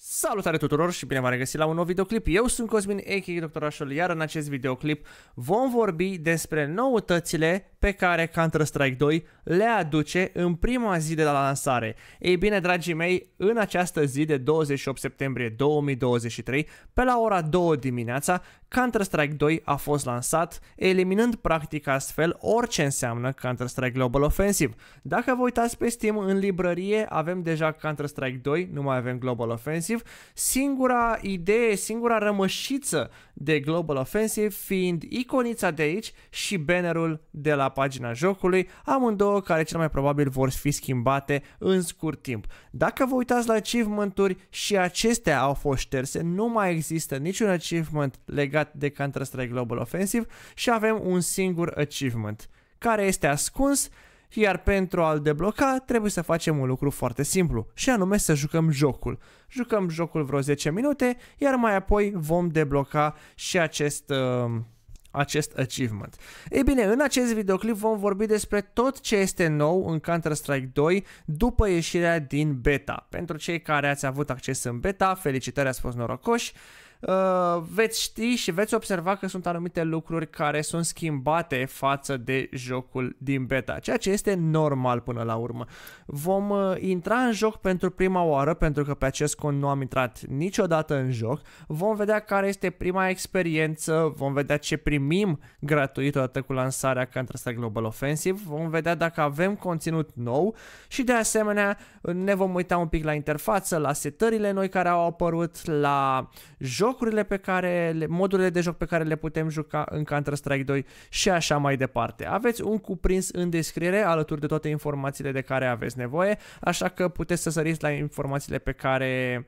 Salutare tuturor și bine v-am regăsit la un nou videoclip. Eu sunt Cosmin, a.k.a. Doctorașul, iar în acest videoclip vom vorbi despre noutățile pe care Counter-Strike 2 le aduce în prima zi de la lansare. Ei bine, dragii mei, în această zi de 28 septembrie 2023, pe la ora 2 dimineața, Counter-Strike 2 a fost lansat, eliminând practic astfel orice înseamnă Counter-Strike Global Offensive. Dacă vă uitați pe Steam, în librărie avem deja Counter-Strike 2, nu mai avem Global Offensive, Offensive, singura idee, singura rămășiță de Global Offensive fiind iconița de aici și bannerul de la pagina jocului, amândouă care cel mai probabil vor fi schimbate în scurt timp. Dacă vă uitați la achievement-uri și acestea au fost șterse, nu mai există niciun achievement legat de Counter-Strike Global Offensive și avem un singur achievement care este ascuns iar pentru a-l debloca trebuie să facem un lucru foarte simplu și anume să jucăm jocul. Jucăm jocul vreo 10 minute, iar mai apoi vom debloca și acest... Uh, acest achievement. Ei bine, în acest videoclip vom vorbi despre tot ce este nou în Counter-Strike 2 după ieșirea din beta. Pentru cei care ați avut acces în beta, felicitări, ați fost norocoși. Uh, veți ști și veți observa că sunt anumite lucruri care sunt schimbate față de jocul din beta, ceea ce este normal până la urmă. Vom uh, intra în joc pentru prima oară, pentru că pe acest cont nu am intrat niciodată în joc, vom vedea care este prima experiență, vom vedea ce primim gratuit odată cu lansarea Counter-Strike Global Offensive, vom vedea dacă avem conținut nou și de asemenea ne vom uita un pic la interfață, la setările noi care au apărut, la joc jocurile pe care, modurile de joc pe care le putem juca în Counter-Strike 2 și așa mai departe. Aveți un cuprins în descriere alături de toate informațiile de care aveți nevoie, așa că puteți să săriți la informațiile pe care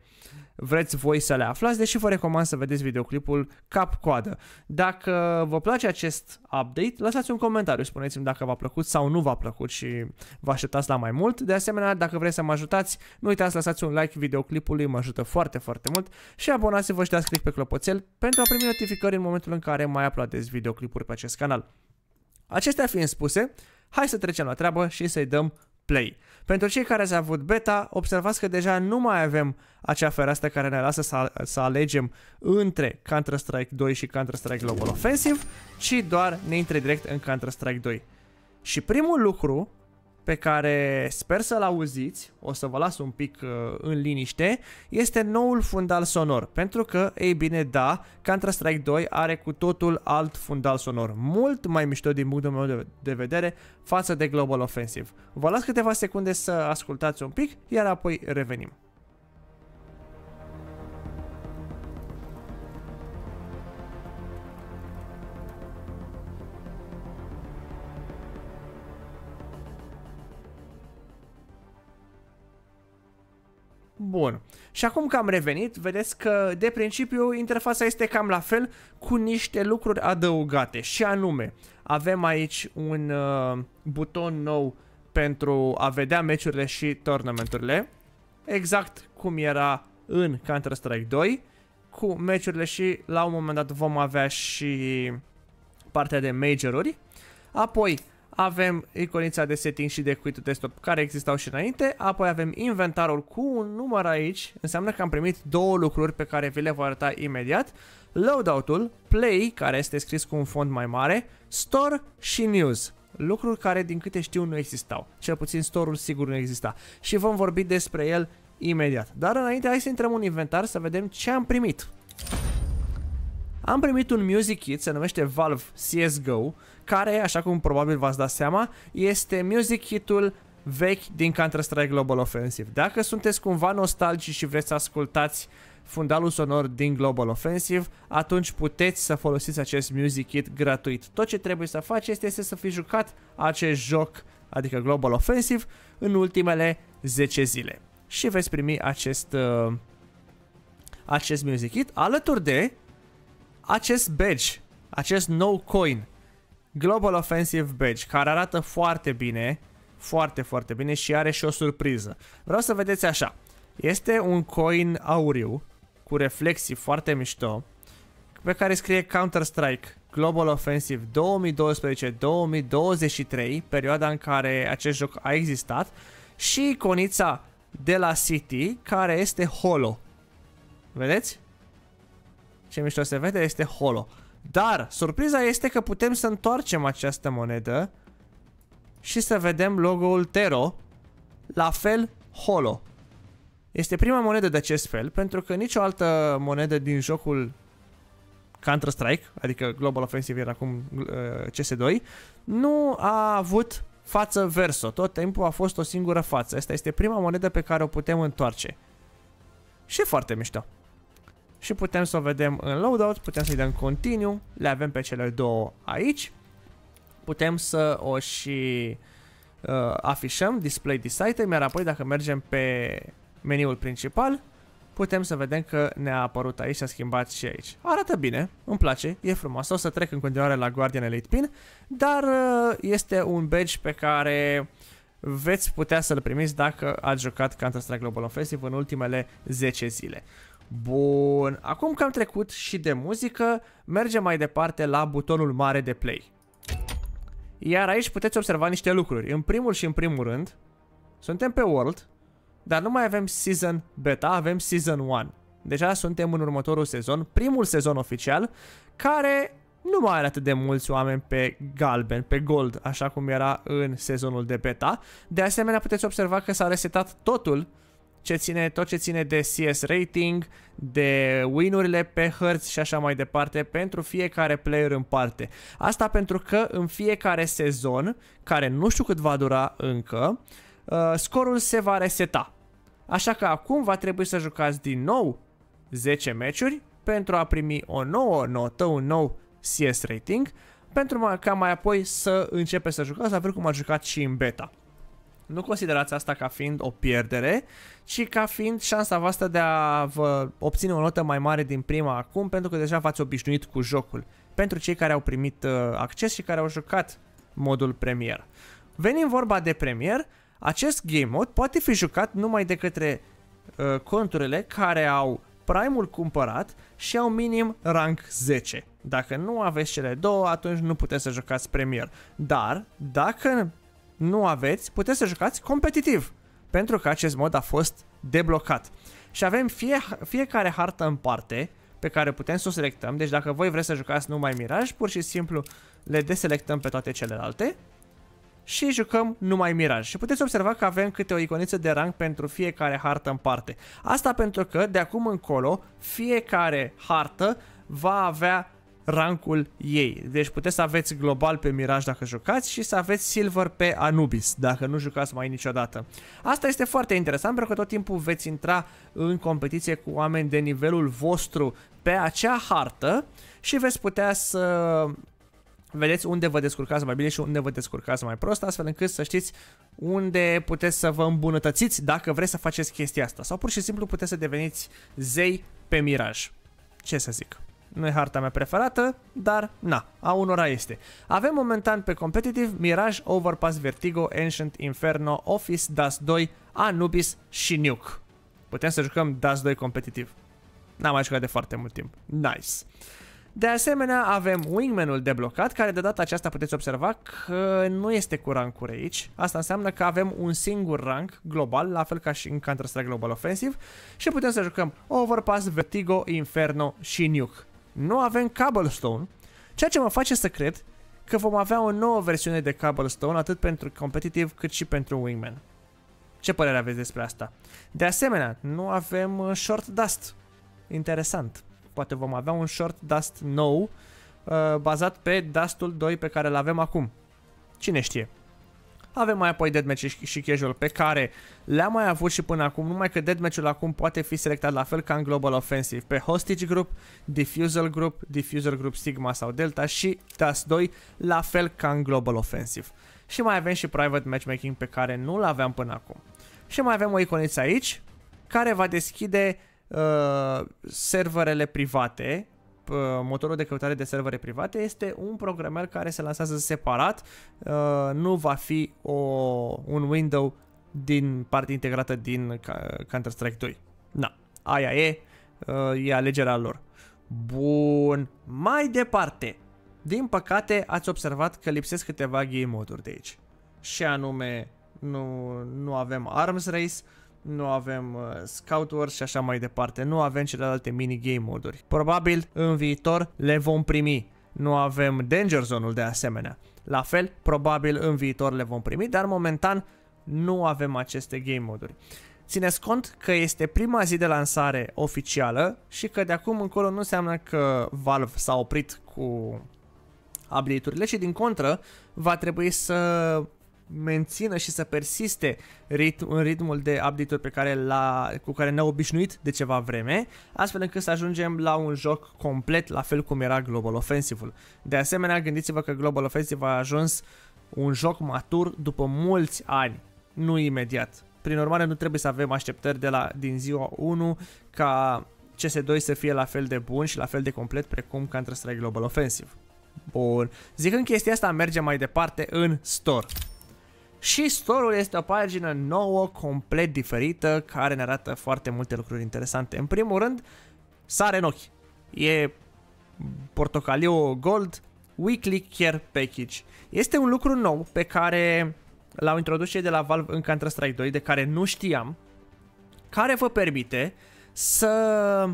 vreți voi să le aflați, deși vă recomand să vedeți videoclipul cap-coadă. Dacă vă place acest update, lăsați un comentariu, spuneți-mi dacă v-a plăcut sau nu v-a plăcut și vă așteptați la mai mult. De asemenea, dacă vreți să mă ajutați, nu uitați să lăsați un like videoclipului, mă ajută foarte, foarte mult și abonați-vă și dați click pe clopoțel pentru a primi notificări în momentul în care mai uploadez videoclipuri pe acest canal. Acestea fiind spuse, hai să trecem la treabă și să-i dăm Play. Pentru cei care ați avut beta, observați că deja nu mai avem acea fereastră care ne lasă să, să alegem între Counter-Strike 2 și Counter-Strike Global Offensive, ci doar ne intre direct în Counter-Strike 2. Și primul lucru pe care sper să-l auziți, o să vă las un pic uh, în liniște, este noul fundal sonor, pentru că, ei bine, da, Counter-Strike 2 are cu totul alt fundal sonor, mult mai mișto din punctul meu de, de vedere față de Global Offensive. Vă las câteva secunde să ascultați un pic, iar apoi revenim. Bun. Și acum că am revenit, vedeți că de principiu interfața este cam la fel cu niște lucruri adăugate și anume avem aici un uh, buton nou pentru a vedea meciurile și turnamenturile, exact cum era în Counter-Strike 2, cu meciurile și la un moment dat vom avea și partea de majoruri. Apoi avem iconița de setting și de quit desktop care existau și înainte, apoi avem inventarul cu un număr aici, înseamnă că am primit două lucruri pe care vi le voi arăta imediat, loadout-ul, play, care este scris cu un fond mai mare, store și news lucruri care din câte știu nu existau, cel puțin store-ul sigur nu exista și vom vorbi despre el imediat. Dar înainte hai să intrăm în inventar să vedem ce am primit am primit un music kit, se numește Valve CSGO, care, așa cum probabil v-ați dat seama, este music kit-ul vechi din Counter-Strike Global Offensive. Dacă sunteți cumva nostalgici și vreți să ascultați fundalul sonor din Global Offensive, atunci puteți să folosiți acest music kit gratuit. Tot ce trebuie să faceți este să fi jucat acest joc, adică Global Offensive, în ultimele 10 zile. Și veți primi acest, uh, acest music kit alături de acest badge, acest nou coin, Global Offensive Badge, care arată foarte bine, foarte, foarte bine și are și o surpriză. Vreau să vedeți așa, este un coin auriu, cu reflexii foarte mișto, pe care scrie Counter-Strike Global Offensive 2012-2023, perioada în care acest joc a existat, și iconița de la City, care este holo. Vedeți? ce mișto se vede, este holo. Dar, surpriza este că putem să întoarcem această monedă și să vedem logo-ul Tero, la fel holo. Este prima monedă de acest fel, pentru că nicio altă monedă din jocul Counter-Strike, adică Global Offensive era acum uh, CS2, nu a avut față verso. Tot timpul a fost o singură față. Asta este prima monedă pe care o putem întoarce. Și foarte mișto și putem să o vedem în loadout, putem să-i dăm continue, le avem pe cele două aici, putem să o și uh, afișăm, display this item, iar apoi dacă mergem pe meniul principal, putem să vedem că ne-a apărut aici, s-a schimbat și aici. Arată bine, îmi place, e frumos, o să trec în continuare la Guardian Elite Pin, dar uh, este un badge pe care veți putea să-l primiți dacă ați jucat Counter-Strike Global Offensive în ultimele 10 zile. Bun, acum că am trecut și de muzică, mergem mai departe la butonul mare de play. Iar aici puteți observa niște lucruri. În primul și în primul rând, suntem pe World, dar nu mai avem Season Beta, avem Season 1. Deja suntem în următorul sezon, primul sezon oficial, care nu mai are atât de mulți oameni pe galben, pe gold, așa cum era în sezonul de beta. De asemenea, puteți observa că s-a resetat totul ce ține, tot ce ține de CS rating, de winurile pe hărți și așa mai departe pentru fiecare player în parte. Asta pentru că în fiecare sezon, care nu știu cât va dura încă, uh, scorul se va reseta. Așa că acum va trebui să jucați din nou 10 meciuri pentru a primi o nouă notă, un nou CS rating, pentru ca mai apoi să începe să jucați să fel cum a jucat și în beta. Nu considerați asta ca fiind o pierdere, ci ca fiind șansa voastră de a vă obține o notă mai mare din prima acum, pentru că deja v-ați obișnuit cu jocul. Pentru cei care au primit uh, acces și care au jucat modul premier. Venim vorba de premier, acest game mode poate fi jucat numai de către uh, conturile care au primul cumpărat și au minim rank 10. Dacă nu aveți cele două, atunci nu puteți să jucați premier. Dar, dacă nu aveți, puteți să jucați competitiv, pentru că acest mod a fost deblocat. Și avem fie, fiecare hartă în parte pe care putem să o selectăm, deci dacă voi vreți să jucați numai Mirage, pur și simplu le deselectăm pe toate celelalte și jucăm numai Mirage. Și puteți observa că avem câte o iconiță de rang pentru fiecare hartă în parte. Asta pentru că de acum încolo fiecare hartă va avea rancul ei. Deci puteți să aveți global pe Mirage dacă jucați și să aveți silver pe Anubis dacă nu jucați mai niciodată. Asta este foarte interesant pentru că tot timpul veți intra în competiție cu oameni de nivelul vostru pe acea hartă și veți putea să vedeți unde vă descurcați mai bine și unde vă descurcați mai prost, astfel încât să știți unde puteți să vă îmbunătățiți dacă vreți să faceți chestia asta. Sau pur și simplu puteți să deveniți zei pe miraj. Ce să zic? Nu e harta mea preferată, dar na, a unora este. Avem momentan pe competitive Mirage, Overpass, Vertigo, Ancient, Inferno, Office, Dust 2, Anubis și Nuke. Putem să jucăm Dust 2 competitiv. N-am mai jucat de foarte mult timp. Nice. De asemenea, avem Wingman-ul deblocat, care de data aceasta puteți observa că nu este cu rancuri aici. Asta înseamnă că avem un singur rank global, la fel ca și în Counter-Strike Global Offensive, și putem să jucăm Overpass, Vertigo, Inferno și Nuke nu avem Cobblestone, ceea ce mă face să cred că vom avea o nouă versiune de Cobblestone atât pentru competitiv cât și pentru Wingman. Ce părere aveți despre asta? De asemenea, nu avem uh, Short Dust. Interesant. Poate vom avea un Short Dust nou, uh, bazat pe Dustul 2 pe care îl avem acum. Cine știe? Avem mai apoi deadmatch și casual pe care le-am mai avut și până acum, numai că deadmatch ul acum poate fi selectat la fel ca în Global Offensive pe Hostage Group, Diffusal Group, Diffusal Group Sigma sau Delta și DAS 2 la fel ca în Global Offensive. Și mai avem și Private Matchmaking pe care nu-l aveam până acum. Și mai avem o iconiță aici care va deschide uh, serverele private motorul de căutare de servere private este un programer care se lansează separat, uh, nu va fi o, un window din parte integrată din Counter-Strike 2. Na, aia e, uh, e alegerea lor. Bun, mai departe. Din păcate, ați observat că lipsesc câteva game moduri de aici. Și anume, nu, nu avem Arms Race, nu avem uh, Scout Wars și așa mai departe, nu avem celelalte minigame-uri. Probabil în viitor le vom primi. Nu avem Danger Zone-ul de asemenea. La fel, probabil în viitor le vom primi, dar momentan nu avem aceste game moduri. Țineți cont că este prima zi de lansare oficială și că de acum încolo nu înseamnă că Valve s-a oprit cu update-urile și din contră va trebui să mențină și să persiste ritm, în ritmul de update-uri pe care la, cu care ne au obișnuit de ceva vreme, astfel încât să ajungem la un joc complet, la fel cum era Global Offensive-ul. De asemenea, gândiți-vă că Global Offensive a ajuns un joc matur după mulți ani, nu imediat. Prin urmare, nu trebuie să avem așteptări de la, din ziua 1 ca CS2 să fie la fel de bun și la fel de complet precum Counter-Strike Global Offensive. Bun, zicând chestia asta mergem mai departe în store. Și store este o pagină nouă, complet diferită, care ne arată foarte multe lucruri interesante. În primul rând, sare în ochi. E portocaliu gold, weekly care package. Este un lucru nou pe care l-au introdus cei de la Valve în Counter-Strike 2, de care nu știam, care vă permite să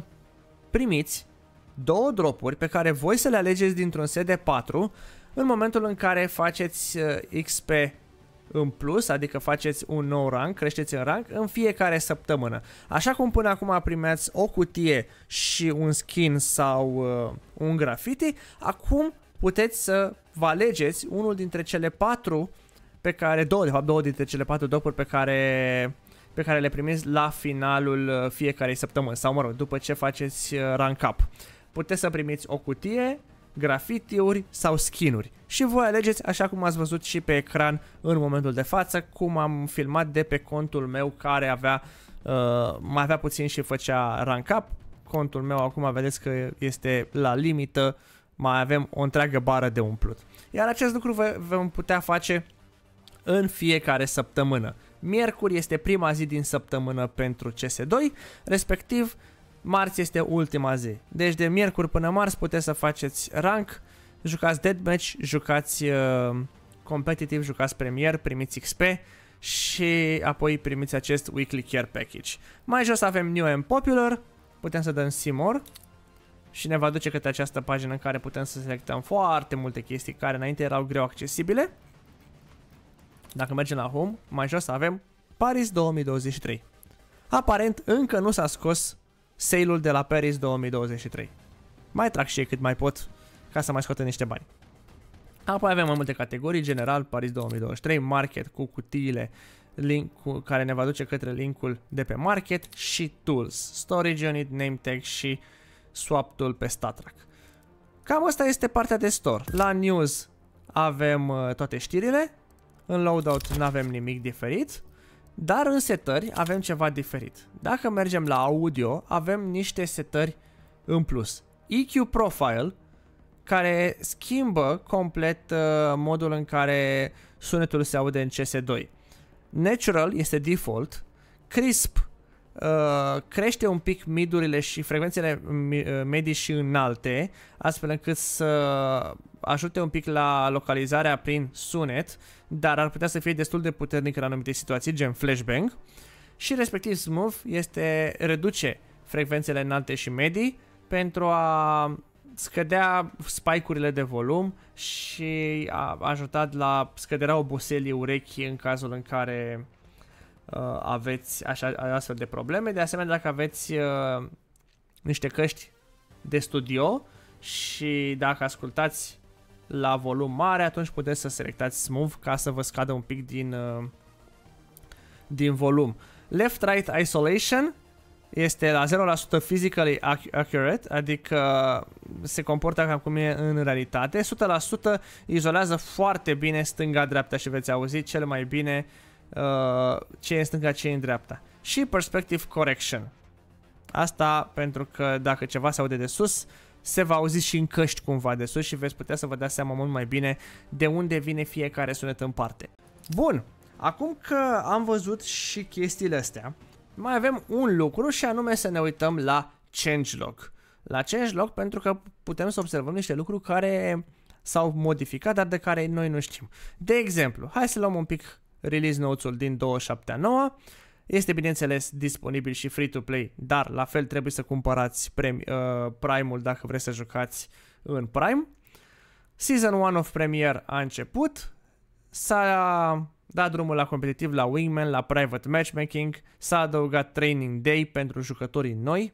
primiți două dropuri pe care voi să le alegeți dintr-un set de 4 în momentul în care faceți uh, XP în plus, adică faceți un nou rank, creșteți în rank în fiecare săptămână. Așa cum până acum primeați o cutie și un skin sau uh, un graffiti, acum puteți să vă alegeți unul dintre cele patru pe care, două de fapt, două dintre cele patru dopuri pe care pe care le primiți la finalul uh, fiecarei săptămâni sau mă rog, după ce faceți uh, rank up. Puteți să primiți o cutie grafitiuri sau skinuri. Și voi alegeți așa cum ați văzut și pe ecran în momentul de față, cum am filmat de pe contul meu care avea uh, mai avea puțin și făcea rank up. Contul meu acum vedeți că este la limită, mai avem o întreagă bară de umplut. Iar acest lucru vom putea face în fiecare săptămână. Miercuri este prima zi din săptămână pentru CS2, respectiv Marți este ultima zi. Deci de miercuri până marți puteți să faceți rank, jucați deathmatch, jucați uh, competitiv, jucați premier, primiți XP și apoi primiți acest weekly care package. Mai jos avem new and popular, putem să dăm Simor și ne va duce către această pagină în care putem să selectăm foarte multe chestii care înainte erau greu accesibile. Dacă mergem la home, mai jos avem Paris 2023. Aparent încă nu s-a scos sale-ul de la Paris 2023. Mai trag și ei cât mai pot ca să mai scoată niște bani. Apoi avem mai multe categorii, general, Paris 2023, market cu cutiile link cu, care ne va duce către linkul de pe market și tools, storage unit, name tag și swap tool pe statrack. Cam asta este partea de store. La news avem uh, toate știrile, în loadout nu avem nimic diferit, dar în setări avem ceva diferit. Dacă mergem la audio, avem niște setări în plus. EQ Profile, care schimbă complet uh, modul în care sunetul se aude în CS2. Natural este default, Crisp Uh, crește un pic midurile și frecvențele uh, medii și înalte, astfel încât să ajute un pic la localizarea prin sunet, dar ar putea să fie destul de puternic în anumite situații, gen flashbang. Și respectiv smooth este reduce frecvențele înalte și medii pentru a scădea spike-urile de volum și a ajutat la scăderea oboselii urechi în cazul în care uh, aveți așa, astfel de probleme. De asemenea, dacă aveți uh, niște căști de studio și dacă ascultați la volum mare, atunci puteți să selectați Smooth ca să vă scadă un pic din, uh, din volum. Left-right isolation este la 0% physically accurate, adică uh, se comportă cam cum e în realitate. 100% izolează foarte bine stânga-dreapta și veți auzi cel mai bine uh, Uh, ce e în stânga, ce e în dreapta. Și perspective correction. Asta pentru că dacă ceva se aude de sus, se va auzi și în căști cumva de sus și veți putea să vă dați seama mult mai bine de unde vine fiecare sunet în parte. Bun, acum că am văzut și chestiile astea, mai avem un lucru și anume să ne uităm la changelog. La changelog pentru că putem să observăm niște lucruri care s-au modificat, dar de care noi nu știm. De exemplu, hai să luăm un pic release notes-ul din 27 noua. Este bineînțeles disponibil și free-to-play, dar la fel trebuie să cumpărați uh, Prime-ul dacă vreți să jucați în Prime. Season 1 of Premier a început, s-a dat drumul la competitiv, la Wingman, la Private Matchmaking, s-a adăugat Training Day pentru jucătorii noi,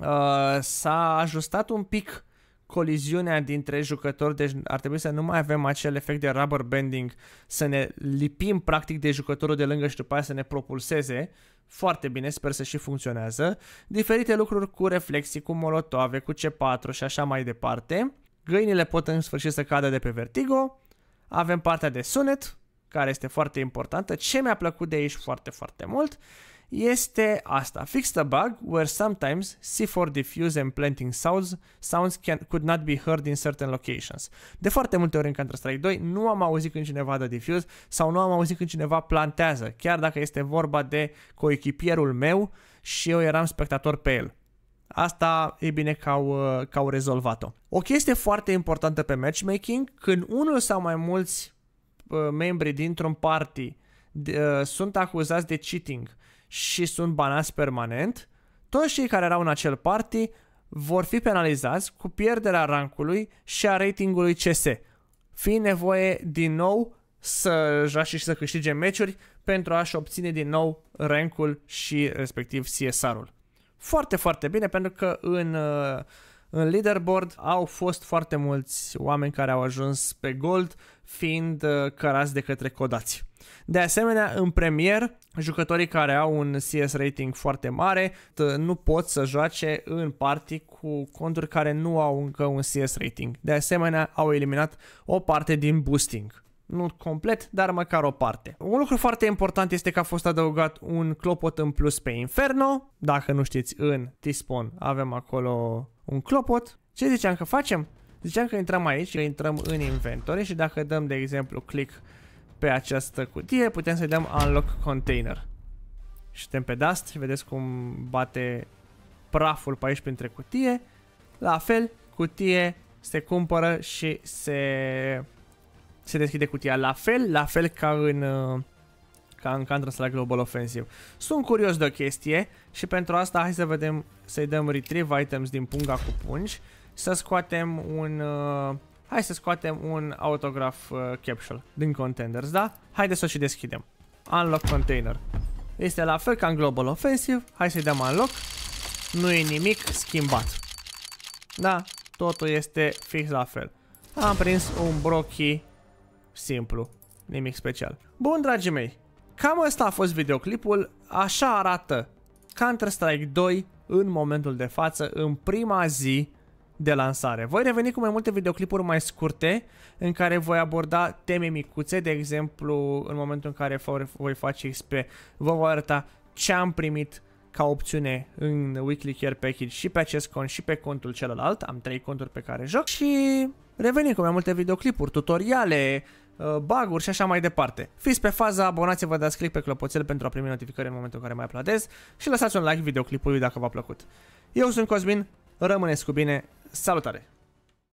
uh, s-a ajustat un pic coliziunea dintre jucători, deci ar trebui să nu mai avem acel efect de rubber bending, să ne lipim practic de jucătorul de lângă și după aia să ne propulseze, foarte bine, sper să și funcționează, diferite lucruri cu reflexii, cu molotoave, cu C4 și așa mai departe, găinile pot în sfârșit să cadă de pe vertigo, avem partea de sunet, care este foarte importantă, ce mi-a plăcut de aici foarte, foarte mult, este asta. Fix the bug where sometimes C4 diffuse and planting sounds, sounds can, could not be heard in certain locations. De foarte multe ori în Counter-Strike 2 nu am auzit când cineva dă diffuse sau nu am auzit când cineva plantează, chiar dacă este vorba de coechipierul meu și eu eram spectator pe el. Asta e bine că au, că au rezolvat-o. O chestie foarte importantă pe matchmaking, când unul sau mai mulți uh, membri dintr-un party uh, sunt acuzați de cheating și sunt banați permanent, toți cei care erau în acel party vor fi penalizați cu pierderea rankului și a ratingului CS, Fi nevoie din nou să joace și să câștige meciuri pentru a-și obține din nou rankul și respectiv CSR-ul. Foarte, foarte bine, pentru că în uh, în leaderboard au fost foarte mulți oameni care au ajuns pe gold, fiind uh, cărați de către codați. De asemenea, în premier, jucătorii care au un CS rating foarte mare nu pot să joace în party cu conturi care nu au încă un CS rating. De asemenea, au eliminat o parte din boosting nu complet, dar măcar o parte. Un lucru foarte important este că a fost adăugat un clopot în plus pe Inferno. Dacă nu știți, în t avem acolo un clopot. Ce ziceam că facem? Ziceam că intrăm aici, că intrăm în inventory și dacă dăm, de exemplu, click pe această cutie, putem să-i dăm Unlock Container. Și pe Dust și vedeți cum bate praful pe aici printre cutie. La fel, cutie se cumpără și se se deschide cutia la fel, la fel ca în, uh, ca în Counter-Strike Global Offensive. Sunt curios de o chestie și pentru asta hai să vedem, să-i dăm retrieve items din punga cu pungi, să scoatem un... Uh, hai să scoatem un autograf uh, capsule din Contenders, da? Haideți să o și deschidem. Unlock container. Este la fel ca în Global Offensive, hai să-i dăm unlock. Nu e nimic schimbat. Da, totul este fix la fel. Am prins un brochi Simplu. Nimic special. Bun, dragii mei. Cam ăsta a fost videoclipul. Așa arată Counter-Strike 2 în momentul de față, în prima zi de lansare. Voi reveni cu mai multe videoclipuri mai scurte în care voi aborda teme micuțe, de exemplu în momentul în care voi face XP vă voi arăta ce am primit ca opțiune în Weekly Care Package și pe acest cont și pe contul celălalt, am trei conturi pe care joc și reveni cu mai multe videoclipuri, tutoriale, Uh, baguri și așa mai departe. Fiți pe faza, abonați-vă, dați click pe clopoțel pentru a primi notificări în momentul în care mai aplaudez și lăsați un like videoclipului dacă v-a plăcut. Eu sunt Cosmin, rămâneți cu bine, salutare!